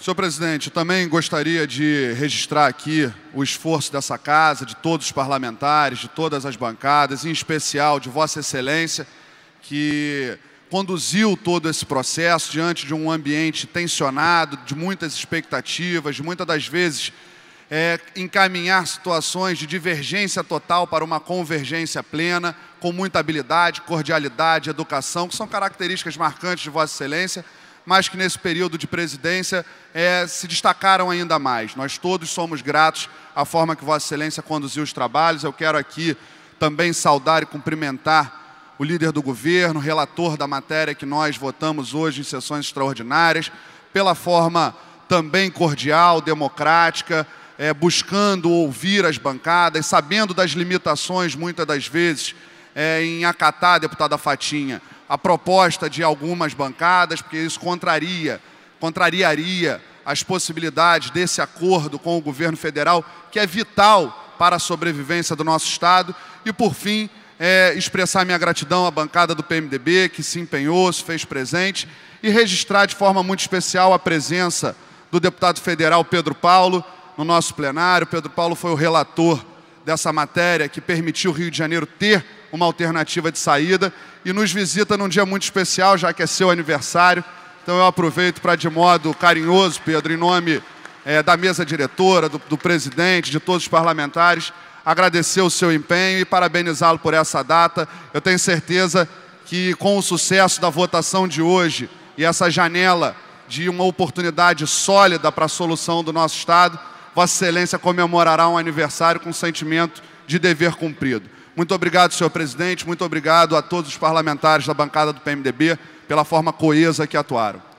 Senhor presidente, eu também gostaria de registrar aqui o esforço dessa casa, de todos os parlamentares, de todas as bancadas, em especial de Vossa Excelência, que conduziu todo esse processo diante de um ambiente tensionado, de muitas expectativas, muitas das vezes é, encaminhar situações de divergência total para uma convergência plena, com muita habilidade, cordialidade, educação, que são características marcantes de Vossa Excelência mas que nesse período de presidência é, se destacaram ainda mais. Nós todos somos gratos à forma que Vossa Excelência conduziu os trabalhos. Eu quero aqui também saudar e cumprimentar o líder do governo, relator da matéria que nós votamos hoje em sessões extraordinárias, pela forma também cordial, democrática, é, buscando ouvir as bancadas, sabendo das limitações, muitas das vezes, é, em acatar deputada Fatinha, a proposta de algumas bancadas, porque isso contraria, contrariaria as possibilidades desse acordo com o governo federal, que é vital para a sobrevivência do nosso Estado. E, por fim, é, expressar minha gratidão à bancada do PMDB, que se empenhou, se fez presente, e registrar de forma muito especial a presença do deputado federal Pedro Paulo no nosso plenário. Pedro Paulo foi o relator dessa matéria que permitiu o Rio de Janeiro ter uma alternativa de saída e nos visita num dia muito especial, já que é seu aniversário. Então eu aproveito para, de modo carinhoso, Pedro, em nome é, da mesa diretora, do, do presidente, de todos os parlamentares, agradecer o seu empenho e parabenizá-lo por essa data. Eu tenho certeza que, com o sucesso da votação de hoje e essa janela de uma oportunidade sólida para a solução do nosso Estado, Vossa Excelência comemorará um aniversário com um sentimento de dever cumprido. Muito obrigado, senhor presidente, muito obrigado a todos os parlamentares da bancada do PMDB pela forma coesa que atuaram.